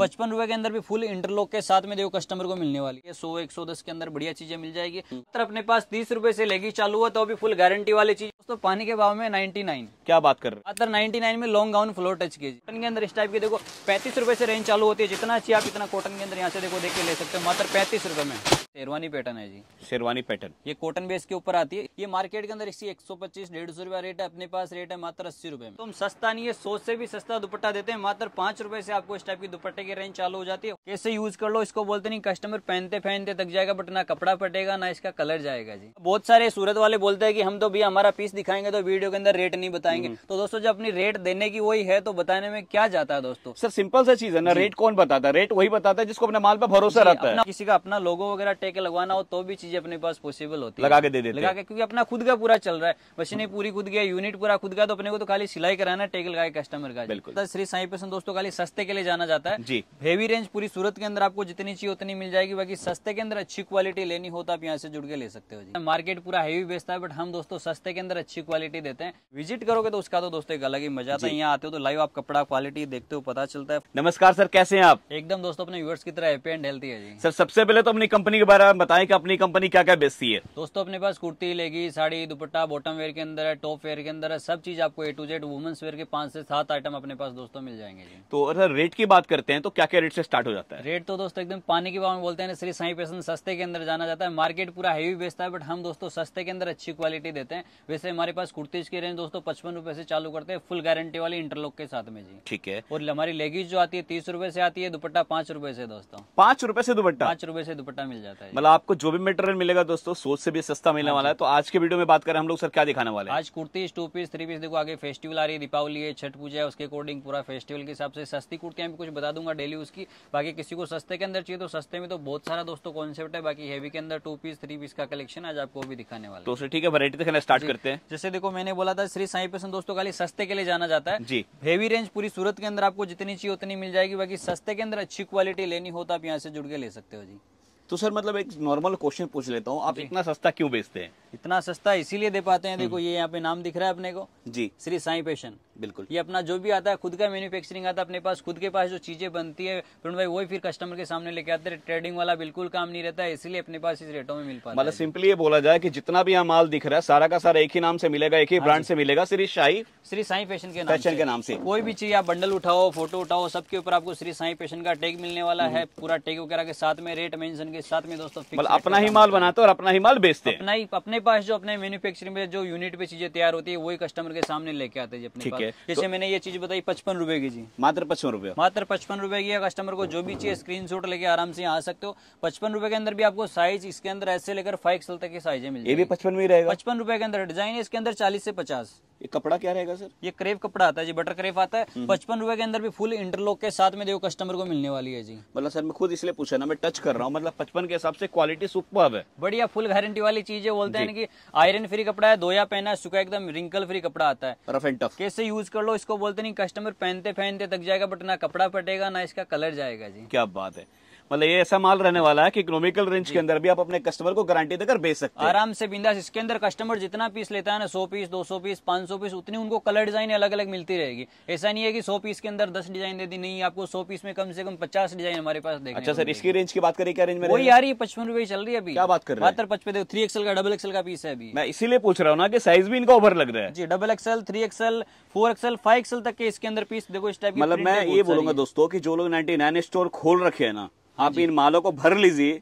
पचपन रुपए के अंदर भी फुल इंटरलॉक के साथ में देखो कस्टमर को मिलने वाली है सौ एक सौ दस के अंदर बढ़िया चीजें मिल जाएगी हम्म। अगर अपने पास तीस रुपए से लेगी चालू हुआ तो अभी फुल गारंटी वाली चीज दोस्तों पानी के भाव में नाइन्टी नाइन क्या बात कर रहे हैं अतर नाइन्टी नाइन में लॉन्ग गाउन फ्लोर टच कीजिए के अंदर इस टाइप की देखो पैंतीस रुपए से रेंज चालू होती है जितना अच्छी आप इतना कॉटन के अंदर यहाँ से देखो देख के ले सकते हो मात्र पैंतीस रुपए में शेरवानी पैटर्न है जी शेरवानी पैटर्न ये कॉटन बेस के ऊपर आती है ये मार्केट के अंदर इसकी एक सौ पच्चीस डेढ़ सौ रुपया रेट है अपने पास रेट है मात्र अस्सी रुपए में तो हम सस्ता नहीं है सौ से भी सस्ता दुपट्टा देते हैं मात्र पांच रुपए से आपको इस टाइप की दुपट्टे की रेंज चालू हो जाती है कैसे यूज कर लो इसको बोलते नहीं कस्टमर पहनते पहनते तक जाएगा बट ना कपड़ा फटेगा ना इसका कलर जाएगा जी बहुत सारे सूरत वाले बोलते हैं कि हम तो भैया हमारा पीस दिखाएंगे तो वीडियो के अंदर रेट नहीं बताएंगे हम्म। तो दोस्तों जब अपनी रेट देने की वही है तो बताने में क्या जाता है दोस्तों सर सिंपल सा चीज है ना रेट कौन बताता है रेट वही बताता है जिसको अपने माल पर भरोसा रहता है किसी का अपना लोगो वगैरह टेक लगवाना हो तो भी चीजें अपने पास पॉसिबल होती है लगा के दे देते लगा के क्योंकि अपना खुद का पूरा चल रहा है मशीन हम्म। पूरी खुद गया यूनिट पूरा खुद गया तो अपने को तो खाली सिलाई कराना टेक लगा कस्टमर का बिल्कुल तो श्री साई पसंद दोस्तों तो खाली सस्ते के लिए जाना जाता है जी हेवी रेंज पूरी सूरत के अंदर आपको जितनी चाहिए उतनी मिल जाएगी बाकी सस्ते के अंदर अच्छी क्वालिटी लेनी हो तो आप यहाँ से जुड़ के ले सकते हो जी मार्केट पूरा हेवी बेचता है बट हम दोस्तों सस्ते के अंदर अच्छी क्वालिटी देते हैं विजिट करोगे तो उसका तो दोस्तों एक अलग ही मजा आता है यहाँ आते हो तो लाइव आप कपड़ा क्वालिटी देखते हो पता चलता है नमस्कार सर कैसे हैं आप एकदम दोस्तों अपने व्यूअर्स की तरह हैप्पी एंड हेल्थी है जी सर सबसे पहले तो अपनी कंपनी के बारे में बताएं की अपनी कंपनी क्या क्या बेचती है दोस्तों अपने पास कुर्ती लेगी साड़ी दुपट्टा बॉटम वेयर के अंदर है टॉप वेयर के अंदर सब चीज आपको A to Z women's wear के पांच से सात आइटम अपने पास दोस्तों मिल जाएंगे तो रेट की बात करते हैं हैं तो क्या क्या रेट से स्टार्ट हो जाता है रेट तो दोस्तों एकदम पानी के भाव में बोलते हैं श्री साई पेशन सस्ते के अंदर जाना जाता है मार्केट पूरा हैवी बेचता है बट हम दोस्तों सस्ते के अंदर अच्छी क्वालिटी देते हैं वैसे हमारे पास कुर्तीज की रेंज दोस्तों पचपन रुपए से चालू करते हैं फुल गारंटी वाली इंटरलॉक के साथ में जी ठीक है और हमारी लेगीज जो आती है तीस रुपए से आती है दुपट्टा पांच रुपए से दोस्तों पांच रुपए से दुपट्टा पांच रुपए से दुपट्टा मिल जाता है मतलब आपको जो भी मेटेरियल मिलेगा दोस्तों सोच से भी सस्ता मिलने हाँ वाला है तो आज के वीडियो में बात करें हम लोग सर क्या दिखाने वाले आज kurtis two piece three piece देखो आगे फेस्टिवल आ रही है दीपावली है छठ पूजा है उसके अकॉर्डिंग पूरा फेस्टिवल के हिसाब से सस्ती कुर्तियां भी कुछ बता दूंगा करूंगा डेली उसकी बाकी किसी को सस्ते के अंदर चाहिए तो सस्ते में तो बहुत सारा दोस्तों कॉन्सेप्ट है बाकी हैवी के अंदर टू पीस थ्री पीस का कलेक्शन आज आपको भी दिखाने वाला तो ठीक है वरायटी दिखाना स्टार्ट करते हैं जैसे देखो मैंने बोला था श्री साई पसंद दोस्तों खाली सस्ते के लिए जाना जाता है जी हेवी रेंज पूरी सूरत के अंदर आपको जितनी चाहिए उतनी मिल जाएगी बाकी सस्ते के अंदर अच्छी क्वालिटी लेनी हो तो आप यहाँ से जुड़ के ले सकते हो जी तो सर मतलब एक नॉर्मल क्वेश्चन पूछ लेता हूँ आप इतना सस्ता क्यों बेचते हैं इतना सस्ता इसीलिए दे पाते हैं देखो हम्म। ये यहाँ पे नाम दिख रहा है अपने को जी श्री साई पेशन बिल्कुल ये अपना जो भी आता है खुद का मैन्युफैक्चरिंग आता है अपने पास खुद के पास जो चीज़ें बनती है प्रवीण भाई वही फिर कस्टमर के सामने लेके आते हैं ट्रेडिंग वाला बिल्कुल काम नहीं रहता है इसलिए अपने पास इस रेटों में मिल पाता मतलब सिंपली ये बोला जाए कि जितना भी यहाँ माल दिख रहा है सारा का सारा एक ही नाम से मिलेगा एक ही ब्रांड हाँ से मिलेगा श्री शाही श्री साई फैशन के फैशन के नाम से कोई भी चीज आप बंडल उठाओ फोटो उठाओ सबके ऊपर आपको श्री साई फैशन का टेग मिलने वाला हम्म। है पूरा टेग वगैरह के साथ में रेट मेंशन के साथ में दोस्तों मतलब अपना ही माल बनाते और अपना ही माल बेचते अपना ही अपने पास जो अपने मैन्युफैक्चरिंग में जो यूनिट पे चीजें तैयार होती है वही कस्टमर के सामने लेके आते हैं अपने जैसे तो, मैंने ये चीज बताई पचपन रुपए की जी मात्र पचपन रुपए मात्र पचपन रुपए की कस्टमर को जो भी चाहिए स्क्रीन शॉट लेके आराम से आ सकते हो पचपन रुपए के अंदर भी आपको साइज इसके अंदर ऐसे लेकर फाइव एक्सल तक की साइज मिल ये भी पचपन में रहेगा पचपन रुपए के अंदर डिजाइन है इसके अंदर चालीस से पचास ये कपड़ा क्या रहेगा सर ये क्रेप कपड़ा आता है जी बटर क्रेप आता है हम्म। पचपन रुपए के अंदर भी फुल इंटरलॉक के साथ में देखो कस्टमर को मिलने वाली है जी मतलब सर मैं खुद इसलिए पूछा ना मैं टच कर रहा हूँ मतलब पचपन के हिसाब से क्वालिटी सुपर है बढ़िया फुल गारंटी वाली चीज है बोलते हैं कि आयरन फ्री कपड़ा है धोया पहना सुखा एकदम रिंकल फ्री कपड़ा आता है रफ एंड टफ कैसे यूज कर लो इसको बोलते नहीं कस्टमर पहनते पहनते तक जाएगा बट ना कपड़ा फटेगा ना इसका कलर जाएगा जी क्या बात है मतलब ये ऐसा माल रहने वाला है कि इकोनॉमिकल रेंज के अंदर भी आप अपने कस्टमर को गारंटी देकर बेच सकते हैं आराम से बिंदास इसके अंदर कस्टमर जितना पीस लेता है ना सौ पीस दो सौ पीस पांच सौ पीस उतनी उनको कलर डिजाइन अलग अलग मिलती रहेगी ऐसा नहीं है कि सौ पीस के अंदर दस डिजाइन दे दी नहीं आपको सौ पीस में कम से कम पचास डिजाइन हमारे पास देखा अच्छा सर इसकी रेंज की बात करें क्या रेंज में वही यार पचपन रुपए चल रही है अभी क्या बात कर रहे पचपन थ्री एक्सल का डबल एक्सल का पीस है अभी मैं इसीलिए पूछ रहा हूँ ना कि साइज भी इनका ओवर लग रहा है जी double XL three XL four XL five XL तक के इसके अंदर पीस देखो इस टाइप मतलब मैं ये बोलूंगा दोस्तों की जो लोग नाइनटी स्टोर खोल रखे है ना आप इन मालों को भर लीजिए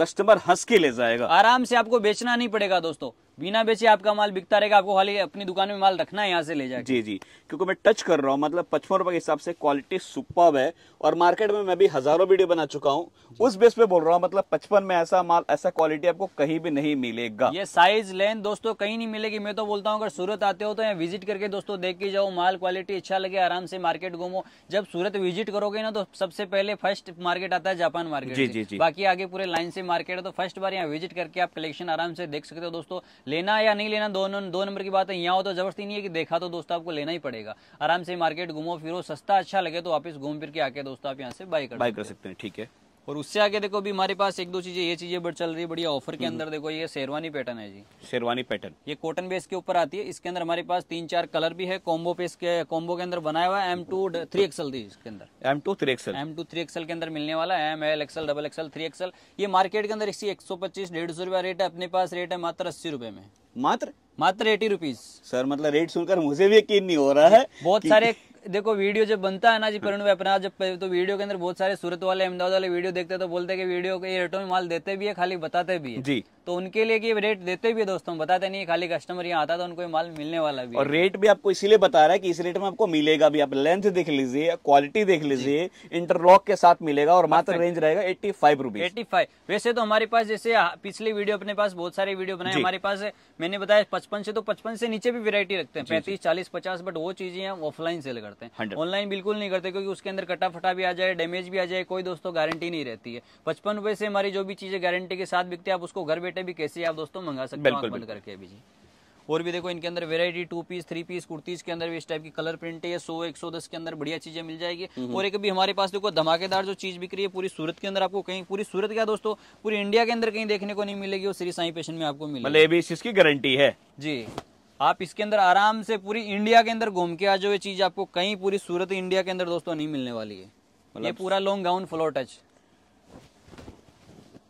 कस्टमर हंस के ले जाएगा आराम से आपको बेचना नहीं पड़ेगा दोस्तों बिना बेचे आपका माल बिकता रहेगा आपको खाली अपनी दुकान में माल रखना है यहाँ से ले जाए जी जी क्योंकि मैं टच कर रहा हूँ मतलब पचपन रुपए के हिसाब से क्वालिटी सुपर है और मार्केट में मैं भी हजारों वीडियो बना चुका हूँ उस बेस पे बोल रहा हूँ मतलब पचपन में ऐसा माल ऐसा क्वालिटी आपको कहीं भी नहीं मिलेगा ये साइज लेन दोस्तों कहीं नहीं मिलेगी मैं तो बोलता हूँ अगर सूरत आते हो तो यहाँ विजिट करके दोस्तों देख के जाओ माल क्वालिटी अच्छा लगे आराम से मार्केट घूमो जब सूरत विजिट करोगे ना तो सबसे पहले फर्स्ट मार्केट आता है जापान मार्केट जी जी बाकी आगे पूरे लाइन से मार्केट है तो फर्स्ट बार यहाँ विजिट करके आप कलेक्शन आराम से देख सकते हो दोस्तों लेना या नहीं लेना दोनों दो नंबर की बात है यहाँ हो तो जबरदस्ती नहीं है कि देखा तो दोस्तों आपको लेना ही पड़ेगा आराम से मार्केट घूमो फिरो सस्ता अच्छा लगे तो वापस घूम फिर के आके दोस्तों आप यहाँ से बाय कर बाय कर सकते हैं ठीक है और उससे आगे देखो अभी हमारे पास एक दो चीजें ये चीजें बढ़ चल रही है बढ़िया ऑफर के हम्म। अंदर देखो ये शेरवानी पैटर्न है जी शेरवानी पैटर्न ये कॉटन बेस के ऊपर आती है इसके अंदर हमारे पास तीन चार कलर भी है कॉम्बो पेस के कॉम्बो के अंदर बनाया हुआ एम टू थ्री एक्सएल थी इसके अंदर M two three XL M two three XL के अंदर मिलने वाला है M L XL double XL three XL ये मार्केट के अंदर इसी एक सौ पच्चीस डेढ़ सौ रुपया रेट है अपने पास रेट है मात्र अस्सी रुपए में मात्र मात्र एटी रुपीज सर मतलब रेट सुनकर मुझे भी यकीन नहीं हो रहा है बहुत सारे देखो वीडियो जब बनता है ना जी करुण अपना जब तो वीडियो के अंदर बहुत सारे सूरत वाले अहमदाबाद वाले वीडियो देखते हैं तो बोलते हैं कि वीडियो के रेटों में माल देते भी है खाली बताते भी है जी तो उनके लिए कि रेट देते भी है दोस्तों बताते नहीं खाली कस्टमर यहाँ आता तो उनको माल मिलने वाला भी और रेट भी आपको इसीलिए बता रहा है कि इस रेट में आपको मिलेगा भी आप लेंथ देख लीजिए क्वालिटी देख लीजिए इंटरलॉक के साथ मिलेगा और मात्र रेंज रहेगा एट्टी फाइव एट्टी फाइव वैसे तो हमारे पास जैसे पिछली वीडियो अपने पास बहुत सारे वीडियो बनाए हमारे पास मैंने बताया पचपन से तो पचपन से नीचे भी वेरायटी रखते हैं पैंतीस चालीस पचास बट वो चीजें ऑफलाइन सेल कर करते हैं ऑनलाइन बिल्कुल नहीं करते क्योंकि उसके अंदर कटा फटा भी आ जाए डैमेज भी आ जाए कोई दोस्तों गारंटी नहीं रहती है पचपन रुपए से हमारी जो भी चीजें गारंटी के साथ बिकती है आप उसको घर बैठे भी कैसे आप दोस्तों मंगा सकते हैं बंद करके अभी जी और भी देखो इनके अंदर variety two piece three piece kurtis के अंदर भी इस टाइप की कलर प्रिंट है सौ एक सौ दस के अंदर बढ़िया चीजें मिल जाएगी और एक भी हमारे पास देखो धमाकेदार जो चीज बिक रही है पूरी सूरत के अंदर आपको कहीं पूरी सूरत क्या दोस्तों पूरी इंडिया के अंदर कहीं देखने को नहीं मिलेगी और श्री साई पेशन में आपको मिलेगी मतलब इसकी गारंटी है जी आप इसके अंदर आराम से पूरी इंडिया के अंदर घूम के आ जाओ ये चीज़ आपको कहीं पूरी सूरत इंडिया के अंदर दोस्तों नहीं मिलने वाली है ये मतलब- पूरा लॉन्ग गाउन फ्लोर टच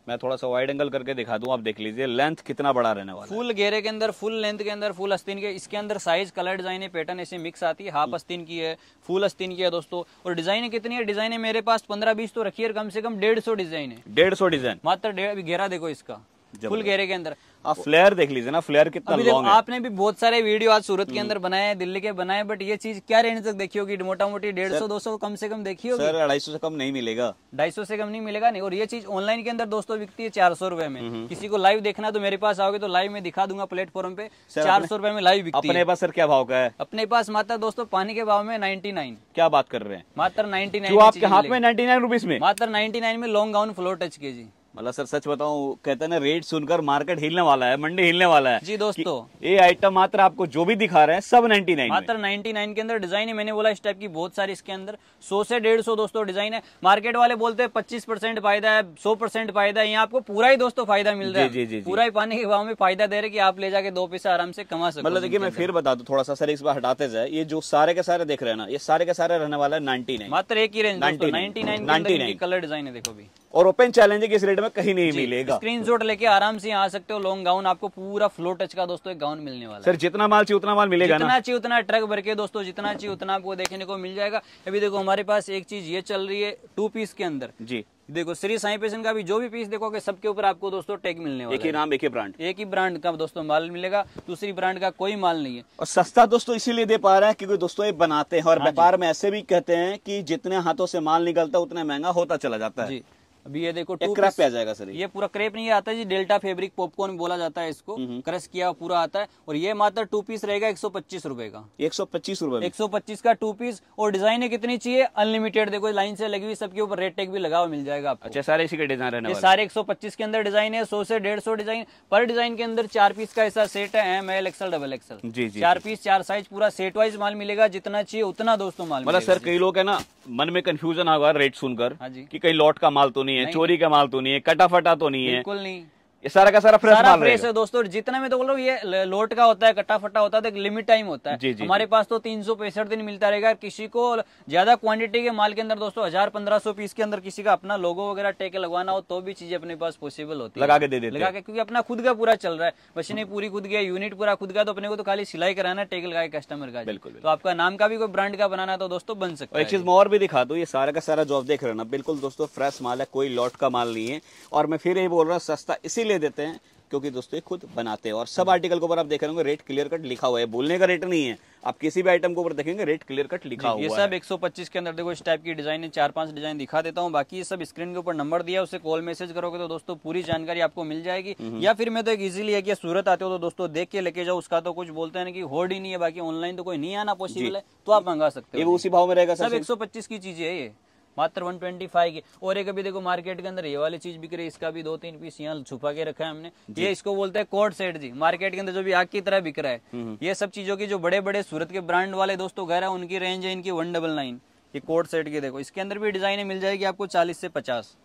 मैं थोड़ा सा वाइड एंगल करके दिखा दूं आप देख लीजिए लेंथ कितना बड़ा रहने वाला फुल घेरे के अंदर फुल लेंथ के अंदर फुल अस्तीन के इसके अंदर साइज कलर डिजाइन पैटर्न ऐसे मिक्स आती है हाफ हम्म। अस्तीन की है फुल अस्तीन की है दोस्तों और डिजाइन कितनी है डिजाइन है मेरे पास पंद्रह बीस तो रखिए कम से कम डेढ़ सौ डिजाइन है डेढ़ सौ डिजाइन मात्र घेरा देखो इसका फुल घेरे के अंदर आप हाँ, फ्लेयर देख लीजिए ना फ्लेयर कितना लॉन्ग है आपने भी बहुत सारे वीडियो आज सूरत के हम्म। अंदर बनाए हैं दिल्ली के बनाए बट ये चीज क्या रेंज तक देखी होगी मोटा मोटी डेढ़ सौ दो सौ कम से कम देखी होगी सर अढ़ाई सौ से कम नहीं मिलेगा ढाई सौ से कम नहीं मिलेगा नहीं और ये चीज ऑनलाइन के अंदर दोस्तों बिकती है चार सौ रुपए में हम्म। किसी को लाइव देखना तो मेरे पास आओगे तो लाइव में दिखा दूंगा प्लेटफॉर्म पे चार सौ रुपए में लाइव बिकती अपने पास सर क्या भाव का है अपने पास मात्र दोस्तों पानी के भाव में नाइन्टी नाइन क्या बात कर रहे हैं मात्र नाइन्टी नाइन आपके हाथ में नाइन्टी नाइन में मात्र नाइन्टी नाइन में लॉन्ग गाउन फ्लोर टच के जी मतलब सर सच बताऊं कहते हैं ना रेट सुनकर मार्केट हिलने वाला है मंडी हिलने वाला है जी दोस्तों ये आइटम मात्र आपको जो भी दिखा रहे हैं सब 99 मात्र 99 के अंदर डिजाइन है मैंने बोला इस टाइप की बहुत सारी इसके अंदर 100 से 150 दोस्तों डिजाइन है मार्केट वाले बोलते हैं पच्चीस परसेंट फायदा है सौ परसेंट फायदा है यहाँ आपको पूरा ही दोस्तों फायदा मिल रहा है पूरा ही पानी के भाव में फायदा दे रहे की आप ले जाके दो पैसे आराम से कमा सकते मतलब देखिए मैं फिर बता दू थोड़ा सा सर इस बार हटाते जाए ये जो सारे के सारे देख रहे ना ये सारे के सारे रहने वाला है नाइनटी मात्र एक ही range ninety nine colour design है देखो भी और ओपन चैलेंज इस रेट में कहीं नहीं मिलेगा स्क्रीन शॉट लेके आराम से आ सकते हो लॉन्ग गाउन आपको पूरा फ्लो टच का दोस्तों एक गाउन मिलने वाला सर जितना माल चाहिए उतना माल मिलेगा जितना चाहिए उतना ट्रक भर के दोस्तों जितना चाहिए उतना आपको देखने को मिल जाएगा अभी देखो हमारे पास एक चीज ये चल रही है टू पीस के अंदर जी देखो श्री साई पेशन का भी जो भी पीस देखोगे सबके ऊपर आपको दोस्तों टैग मिलने वाला एक ही नाम एक ही ब्रांड एक ही ब्रांड का दोस्तों माल मिलेगा दूसरी ब्रांड का कोई माल नहीं है और सस्ता दोस्तों इसीलिए दे पा रहे हैं क्योंकि दोस्तों ये बनाते हैं और हाँ व्यापार में ऐसे भी कहते हैं कि जितने हाथों से माल निकलता है उतना महंगा होता चला जाता है अभी ये देखो टू क्रेप आ जाएगा सर ये पूरा क्रेप नहीं आता है जी डेल्टा फेब्रिक पॉपकॉर्न बोला जाता है इसको क्रश किया पूरा आता है और ये मात्र टू पीस रहेगा एक सौ पच्चीस रूपए का एक सौ पच्चीस रूपए एक सौ पच्चीस का टू पीस और डिजाइन कितनी चाहिए अनलिमिटेड देखो लाइन से लगी हुई सबके ऊपर रेड टेक भी लगा हुआ मिल जाएगा आपको अच्छा सारे इसी के डिजाइन रहने सारे एक सौ पच्चीस के अंदर डिजाइन है सौ से डेढ़ सौ डिजाइन पर डिजाइन के अंदर चार पीस का ऐसा सेट है M L XL double XL जी चार पीस चार साइज पूरा सेट वाइज माल मिलेगा जितना चाहिए उतना दोस्तों माल मतलब सर कई लोग है ना मन में कंफ्यूजन आगे रेट सुनकर की हाँ कहीं लॉट का माल तो नहीं नहीं है चोरी का माल तो नहीं है कटाफटा तो नहीं है बिल्कुल नहीं ये सारा का सारा फ्रेश सारा फ्रेश है दोस्तों जितना मैं तो बोल रहा हूँ ये लोट का होता है कट्टा फट्टा होता है तो लिमिट टाइम होता है जी, जी, हमारे पास तो तीन सौ दिन मिलता रहेगा किसी को ज्यादा क्वांटिटी के माल के अंदर दोस्तों हजार पंद्रह सौ पीस के अंदर किसी का अपना लोगो वगैरह टेके लगवाना हो तो भी चीजें अपने पास पॉसिबल होती है लगा के दे देते लगा के क्योंकि अपना खुद का पूरा चल रहा है मशीनें पूरी खुद गया यूनिट पूरा खुद गया तो अपने को तो खाली सिलाई कराना टेके लगा कस्टमर का बिल्कुल तो आपका नाम का भी कोई ब्रांड का बनाना तो दोस्तों बन सकता है एक चीज और भी दिखा दो ये सारा का सारा जॉब देख रहे ना बिल्कुल दोस्तों फ्रेश माल है कोई लॉट का माल नहीं है और मैं फिर यही बोल रहा हूँ सस्ता इसीलिए इसलिए देते हैं क्योंकि दोस्तों ये खुद बनाते हैं और सब आर्टिकल के ऊपर आप देख रहे होंगे रेट क्लियर कट लिखा हुआ है बोलने का रेट नहीं है आप किसी भी आइटम के ऊपर देखेंगे रेट क्लियर कट लिखा हुआ है ये सब 125 के अंदर देखो इस टाइप की डिजाइन है चार पांच डिजाइन दिखा देता हूँ बाकी ये सब स्क्रीन के ऊपर नंबर दिया उसे कॉल मैसेज करोगे तो दोस्तों पूरी जानकारी आपको मिल जाएगी हम्म। या फिर मैं तो एक इजिली है कि सूरत आते हो तो दोस्तों देख के लेके जाओ उसका तो कुछ बोलते हैं कि होर्ड ही नहीं है बाकी ऑनलाइन तो कोई नहीं आना पॉसिबल है तो आप मंगा सकते हो उसी भाव में रहेगा सब एक की चीज है ये मात्र 125 की और एक अभी देखो मार्केट के अंदर ये वाली चीज बिक रही है इसका भी दो तीन पीस यहाँ छुपा के रखा है हमने ये इसको बोलते हैं कोर्ट सेट जी मार्केट के अंदर जो भी आग की तरह बिक रहा है हम्म, हम्म। ये सब चीजों की जो बड़े बड़े सूरत के ब्रांड वाले दोस्तों घर है उनकी रेंज है इनकी वन डबल नाइन ये कोर्ट सेट की देखो इसके अंदर भी डिजाइने मिल जाएगी आपको चालीस से पचास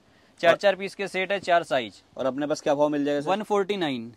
चार चार पीस के सेट है चार साइज और अपने पास क्या भाव मिल जाएगा वन फोर्टी नाइन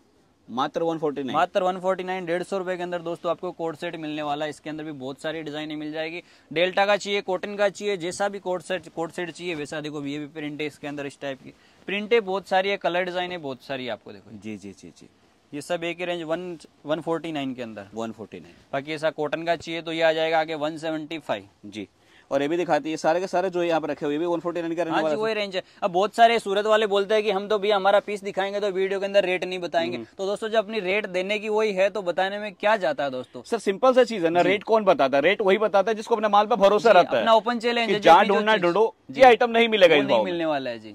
मात्र 149 मात्र 149 डेढ़ सौ रुपए के अंदर दोस्तों आपको कोट सेट मिलने वाला है इसके अंदर भी बहुत सारी डिजाइने मिल जाएगी डेल्टा का चाहिए कॉटन का चाहिए जैसा भी कोट सेट कोट सेट चाहिए वैसा देखो ये भी प्रिंट है इसके अंदर इस टाइप की प्रिंटे बहुत सारी है कलर डिजाइन है बहुत सारी आपको देखो जी जी जी जी ये सब एक ही range one one forty nine के अंदर वन फोर्टी नाइन बाकी ऐसा कॉटन का चाहिए तो ये आ जाएगा आगे वन सेवेंटी फाइव जी और ये भी दिखाती है सारे के सारे जो यहाँ पर रखे हुए वन फोर्टी नाइन का रहने वाला वही रेंज है अब बहुत सारे सूरत वाले बोलते हैं कि हम तो भी हमारा पीस दिखाएंगे तो वीडियो के अंदर रेट नहीं बताएंगे हम्म। तो दोस्तों जब अपनी रेट देने की वही है तो बताने में क्या जाता है दोस्तों सर सिंपल सा चीज है ना रेट कौन बताता है रेट वही बताता है जिसको अपने माल पर भरोसा रहता है ओपन चैलेंज जहाँ ढूंढना ढूंढो ये आइटम नहीं मिलेगा नहीं मिलने वाला है जी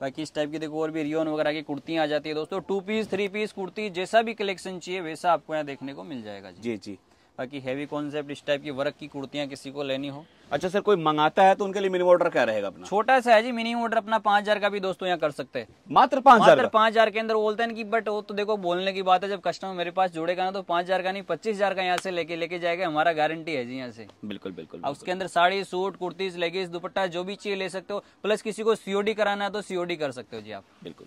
बाकी इस टाइप की देखो और भी रियोन वगैरह की कुर्तियाँ आ जाती है दोस्तों two piece three piece kurti जैसा भी कलेक्शन चाहिए वैसा आपको यहाँ देखने को मिल जाएगा जी जी जी बाकी हैवी कॉन्सेप्ट इस टाइप की वर्क की कुर्तियाँ किसी को लेनी हो अच्छा सर कोई मंगाता है तो उनके लिए मिनिमम ऑर्डर क्या रहेगा अपना छोटा सा है जी मिनिमम ऑर्डर अपना पांच हजार का भी दोस्तों यहाँ कर सकते हैं मात्र पांच हजार पांच हजार के अंदर बोलते हैं कि बट वो तो देखो बोलने की बात है जब कस्टमर मेरे पास जुड़ेगा ना तो पांच हजार का नहीं पच्चीस हजार का यहाँ से लेके लेके जाएगा हमारा गारंटी है जी यहाँ से बिल्कुल बिल्कुल उसके अंदर साड़ी सूट कुर्तीज लेगीज दुपट्टा जो भी चीज ले सकते हो प्लस किसी को सीओडी कराना है तो सीओडी कर सकते हो जी आप बिल्कुल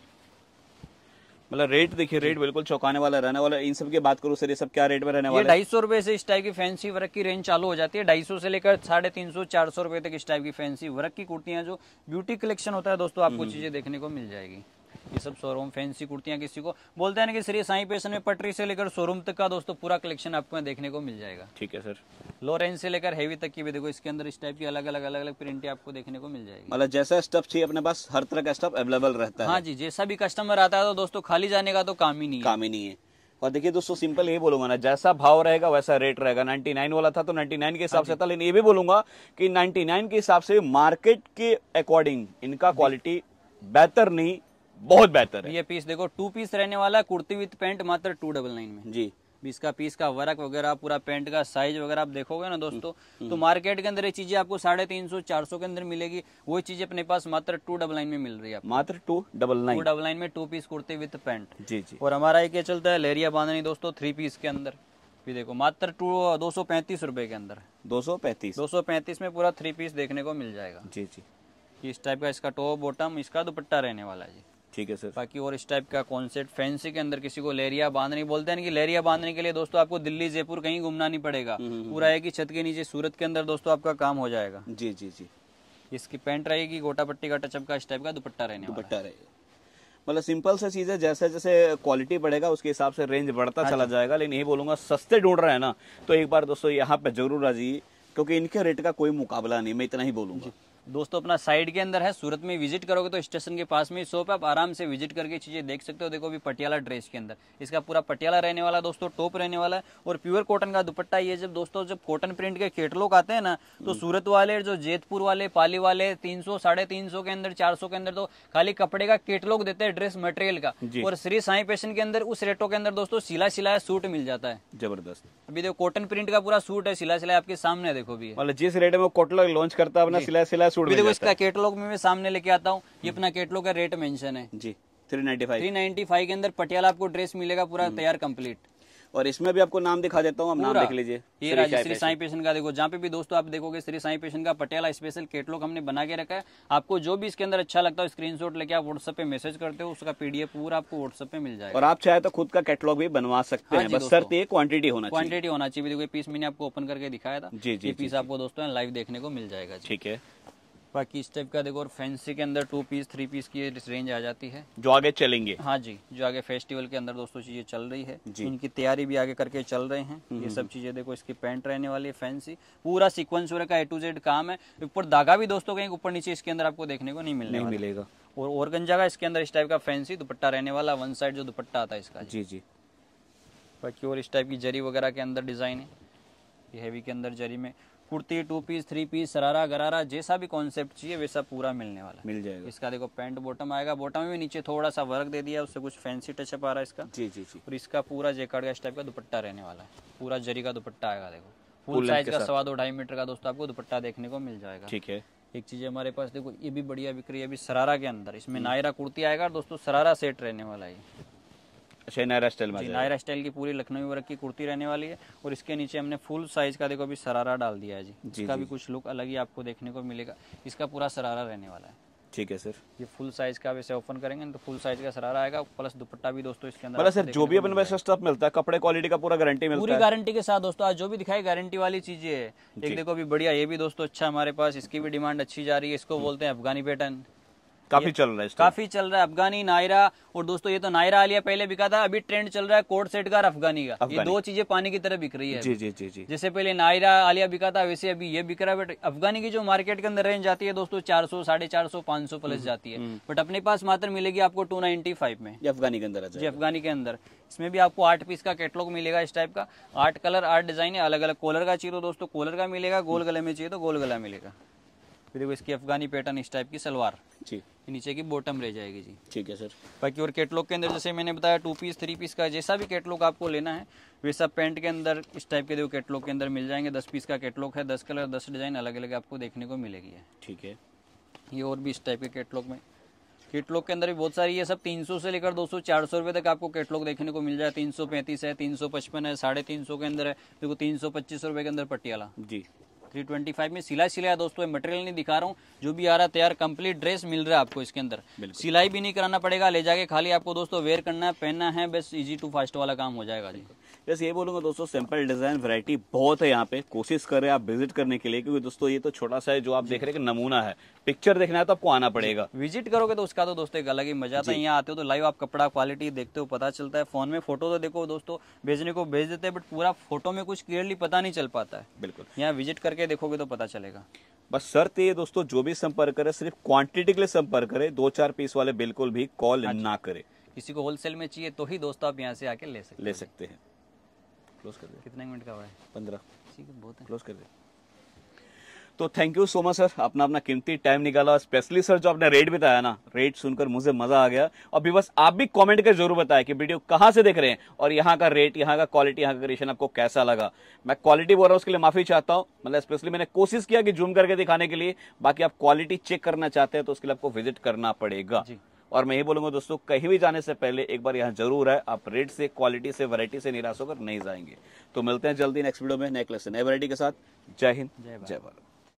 मतलब रेट देखिए रेट बिल्कुल चौंकाने वाला रहने वाला इन सब की बात करूँ सर ये सब क्या रेट में रहने वाले ढाई सौ रुपए से इस टाइप की फैंसी वर्क की रेंज चालू हो जाती है ढाई सौ से लेकर साढ़े तीन सौ चार सौ रुपए तक इस टाइप की फैंसी वर्क की कुर्तियां जो ब्यूटी कलेक्शन होता है दोस्तों आपको हम्म, हम्म, चीजें हम्म। देखने को मिल जाएगी ये सब शोरूम फैंसी कुर्तियाँ किसी को बोलते हैं ना कि श्री साई पेशन में पटरी से लेकर शोरूम तक का दोस्तों पूरा कलेक्शन आपको देखने को मिल जाएगा ठीक है सर लो रेंज से लेकर हैवी तक की भी देखो इसके अंदर इस टाइप की अलग अलग अलग अलग प्रिंट आपको देखने को मिल जाएगी मतलब जैसा स्टफ चाहिए अपने पास हर तरह का स्टफ अवेलेबल रहता है हाँ जी जैसा भी कस्टमर आता है तो दोस्तों खाली जाने का तो काम ही नहीं काम ही नहीं है और देखिए दोस्तों सिंपल ये बोलूंगा ना जैसा भाव रहेगा वैसा रेट रहेगा 99 वाला था तो 99 के हिसाब हाँ से था लेकिन ये भी बोलूंगा कि 99 के हिसाब से मार्केट के अकॉर्डिंग इनका क्वालिटी बेहतर नहीं बहुत बेहतर है ये पीस देखो टू पीस रहने वाला है कुर्ती विथ पेंट मात्र टू डबल नाइन में जी इसका पीस का वर्क वगैरह पूरा पेंट का साइज वगैरह आप देखोगे ना दोस्तों हम्म, हम्म। तो मार्केट के अंदर ये चीजें आपको साढ़े तीन सौ चार सौ के अंदर मिलेगी वो चीज अपने पास मात्र टू डबल नाइन में मिल रही है मात्र two double nine double nine में two piece kurti with pant जी जी और हमारा ये क्या चलता है लेरिया बांधनी दोस्तों थ्री पीस के अंदर भी देखो मात्र टू दो सौ पैंतीस रुपए के अंदर दो सौ पैंतीस दो सौ पैंतीस में पूरा थ्री पीस देखने को मिल जाएगा जी जी इस टाइप का इसका टॉप बॉटम इसका दुपट्टा रहने वाला है जी ठीक है सर बाकी और इस टाइप का कॉन्सेप्ट फैंसी के अंदर किसी को लेरिया बांधने बोलते हैं कि लेरिया बांधने के लिए दोस्तों आपको दिल्ली जयपुर कहीं घूमना नहीं पड़ेगा हम्म, हम्म, पूरा है हम्म। कि छत के नीचे सूरत के अंदर दोस्तों आपका काम हो जाएगा जी जी जी इसकी पेंट रहेगी गोटा पट्टी का टचअप का इस टाइप का दुपट्टा रहने दुपट्टा रहेगा मतलब सिंपल सा चीज़ है जैसे जैसे क्वालिटी बढ़ेगा उसके हिसाब से रेंज बढ़ता हाँ चला जाएगा लेकिन यही बोलूंगा सस्ते ढूंढ रहा है ना तो एक बार दोस्तों यहाँ पे जरूर आ जाइए क्योंकि इनके रेट का कोई मुकाबला नहीं मैं इतना ही बोलूंगा दोस्तों अपना साइड के अंदर है सूरत में विजिट करोगे तो स्टेशन के पास में शॉप है आप आराम से विजिट करके चीज़ें देख सकते हो देखो अभी पटियाला ड्रेस के अंदर इसका पूरा पटियाला रहने वाला दोस्तों टॉप रहने वाला है और प्योर कॉटन का दुपट्टा ये जब दोस्तों जब कॉटन प्रिंट के केटलॉग आते हैं ना तो हम्म। सूरत वाले जो जेतपुर वाले पाली वाले तीन सौ साढ़े तीन सौ के अंदर चार सौ के अंदर तो खाली कपड़े का केटलॉग देते हैं ड्रेस मटेरियल का और श्री साई फैशन के अंदर उस रेटो के अंदर दोस्तों सिला सिलाया सूट मिल जाता है जबरदस्त अभी देखो कॉटन प्रिंट का पूरा सूट है सिला सिलाया आपके सामने देखो भी मतलब जिस रेट में कॉटलॉग लॉन्च करता है अपना सिला सिला सूट देखो इसका कैटलॉग में मैं सामने लेके आता हूँ ये हम्म। अपना कैटलॉग का रेट मेंशन है जी three ninety five three ninety five के अंदर पटियाला आपको ड्रेस मिलेगा पूरा हम्म। तैयार कंप्लीट और इसमें भी आपको नाम दिखा देता हूँ आप नाम देख लीजिए ये श्री साई पेशन का देखो जहाँ पे भी दोस्तों आप देखोगे श्री साई पेशन का पटियाला स्पेशल केटलॉग हमने बना के रखा है आपको जो भी इसके अंदर अच्छा लगता है स्क्रीनशॉट लेके आप व्हाट्सएप पे मैसेज करते हो उसका पीडीएफ पूरा आपको व्हाट्सएप पे मिल जाएगा और आप चाहे तो खुद का कैटलॉग भी बनवा सकते हाँ हैं बस शर्त ये क्वांटिटी होना क्वांटिटी होना चाहिए देखो पीस मैंने आपको ओपन करके दिखाया था जी जी पीस आपको दोस्तों लाइव देखने को मिल जाएगा ठीक है बाकी इस टाइप का देखो और फैंसी के अंदर टू पीस थ्री पीस की रेंज आ जाती है जो आगे चलेंगे हाँ जी जो आगे फेस्टिवल के अंदर दोस्तों चीजें चल रही है इनकी तैयारी भी आगे करके चल रहे हैं हम्म, ये हम्म, सब हम्म। चीजें देखो इसकी पैंट रहने वाली है फैंसी पूरा सिक्वेंस का ए टू जेड काम है ऊपर धागा भी दोस्तों कहीं ऊपर नीचे इसके अंदर आपको देखने को नहीं मिलने मिलेगा और गंजा का इसके अंदर इस टाइप का फैंसी दुपट्टा रहने वाला वन साइड जो दुपट्टा आता है इसका जी जी बाकी और इस टाइप की जरी वगैरह के अंदर डिजाइन है ये हैवी के अंदर जरी में kurti two piece three piece sharara gharara जैसा भी कॉन्सेप्ट चाहिए वैसा पूरा मिलने वाला मिल जाएगा इसका देखो पैंट बॉटम आएगा बॉटम में भी नीचे थोड़ा सा वर्क दे दिया उससे कुछ फैंसी टचअप आ रहा है इसका जी जी जी और इसका पूरा जेकार का इस टाइप का दुपट्टा रहने वाला है पूरा जरी का दुपट्टा आएगा देखो फुल साइज का सवा दो ढाई मीटर का दोस्तों आपको दुपट्टा देखने को मिल जाएगा ठीक है एक चीज हमारे पास देखो ये भी बढ़िया बिक्री है अभी सरारा के अंदर इसमें नायरा कुर्ती आएगा दोस्तों सरारा सेट रहने वाला है अच्छा नायरा स्टाइल में नायरा स्टाइल की पूरी लखनवी वर्क की कुर्ती रहने वाली है और इसके नीचे हमने फुल साइज का देखो अभी सरारा डाल दिया है जी इसका भी कुछ लुक अलग ही आपको देखने को मिलेगा इसका पूरा सरारा रहने वाला है ठीक है सर ये फुल साइज का वैसे ओपन करेंगे तो फुल साइज का सरारा आएगा प्लस दुपट्टा भी दोस्तों इसके अंदर सर जो भी अपन वैसे स्टफ मिलता है कपड़े क्वालिटी का पूरा गारंटी मिलता पूरी है पूरी गारंटी के साथ दोस्तों आज जो भी दिखाई गारंटी वाली चीजें है एक देखो अभी बढ़िया ये भी दोस्तों अच्छा हमारे पास इसकी भी डिमांड अच्छी जा रही है इसको बोलते हैं अफगानी पैटर्न काफी चल रहा है काफी चल रहा है अफगानी नायरा और दोस्तों ये तो नायरा आलिया पहले बिका था अभी ट्रेंड चल रहा है कोर्ट सेट का अफगानी का ये दो चीजें पानी की तरह बिक रही है जी जी जी जी जैसे पहले नायरा आलिया बिका था वैसे अभी ये बिक रहा है बट अफगानी की जो मार्केट के अंदर रेंज जाती है दोस्तों चार सौ साढ़े चार सौ पांच सौ प्लस हम्म, जाती है बट हम्म। अपने पास मात्र मिलेगी आपको टू नाइनटी फाइव में अफगानी के अंदर जी अफगानी के अंदर इसमें भी आपको आठ पीस का कैटलॉग मिलेगा इस टाइप का आठ कलर आठ डिजाइन है अलग अलग कॉलर का चाहिए तो दोस्तों कॉलर का मिलेगा गोल गले में चाहिए तो गोल गला मिलेगा फिर देखो इसकी अफगानी पैटर्न इस टाइप की सलवार जी नीचे की बॉटम रह जाएगी जी ठीक है सर बाकी और कैटलॉग के अंदर जैसे मैंने बताया टू पीस थ्री पीस का जैसा भी कैटलॉग आपको लेना है वे सब पेंट के अंदर इस टाइप के देखो कैटलॉग के अंदर मिल जाएंगे दस पीस का कैटलॉग है दस कलर दस डिजाइन अलग अलग आपको देखने को मिलेगी ठीक है ये और भी इस टाइप के कैटलॉग में कैटलॉग के अंदर भी बहुत सारी ये सब 300 से लेकर 200 400 रुपए तक आपको कैटलॉग देखने को मिल जाए पैंतीस है 355 है साढ़े तीन के अंदर है देखो तीन सौ रुपए के अंदर पटियाला जी 325 में सिलाई सिलाया दोस्तों मैं मटेरियल नहीं दिखा रहा हूँ जो भी आ रहा है तैयार कंप्लीट ड्रेस मिल रहा है आपको इसके अंदर सिलाई भी नहीं कराना पड़ेगा ले जाके खाली आपको दोस्तों वेयर करना है पहनना है बस इजी टू फास्ट वाला काम हो जाएगा जी बस ये बोलूंगा दोस्तों सिंपल डिज़ाइन वैरायटी बहुत है यहाँ पे कोशिश करें आप विजिट करने के लिए क्योंकि दोस्तों ये तो छोटा सा है जो आप देख रहे हैं नमूना है पिक्चर देखना है तो आपको आना पड़ेगा विजिट करोगे तो उसका तो दोस्तों एक अलग ही मजा आता है यहाँ आते हो तो लाइव आप कपड़ा क्वालिटी देखते हो पता चलता है फोन में फोटो तो देखो दोस्तों भेजने को भेज देते हैं बट पूरा फोटो में कुछ क्लियरली पता नहीं चल पाता है बिल्कुल यहाँ विजिट करके देखोगे तो पता चलेगा बस सर ये दोस्तों जो भी संपर्क करे सिर्फ क्वांटिटी के लिए संपर्क करे दो चार पीस वाले बिल्कुल भी कॉल हाँ ना करे किसी को होलसेल में चाहिए तो ही दोस्तों आप यहाँ से आके ले सकते ले सकते हैं क्लोज कर दे कितने मिनट का हुआ है पंद्रह ठीक है बहुत है क्लोज कर दे तो thank you so much sir आपने अपना कीमती टाइम निकाला स्पेशली सर जो आपने रेट बताया ना रेट सुनकर मुझे मजा आ गया और भी बस आप भी कमेंट कर जरूर बताएं कि वीडियो कहाँ से देख रहे हैं और यहाँ का रेट यहाँ का क्वालिटी यहाँ का क्रिएशन आपको कैसा लगा मैं क्वालिटी बोल रहा हूँ उसके लिए माफी चाहता हूँ मतलब स्पेशली मैंने कोशिश किया कि जूम करके दिखाने के लिए बाकी आप क्वालिटी चेक करना चाहते हैं तो उसके लिए आपको विजिट करना पड़ेगा जी और मैं यही बोलूंगा दोस्तों कहीं भी जाने से पहले एक बार यहाँ जरूर है आप रेट से क्वालिटी से वैरायटी से निराश होकर नहीं जाएंगे तो मिलते हैं जल्दी नेक्स्ट वीडियो में नेकलेस से नए वैरायटी के साथ जय हिंद जय भारत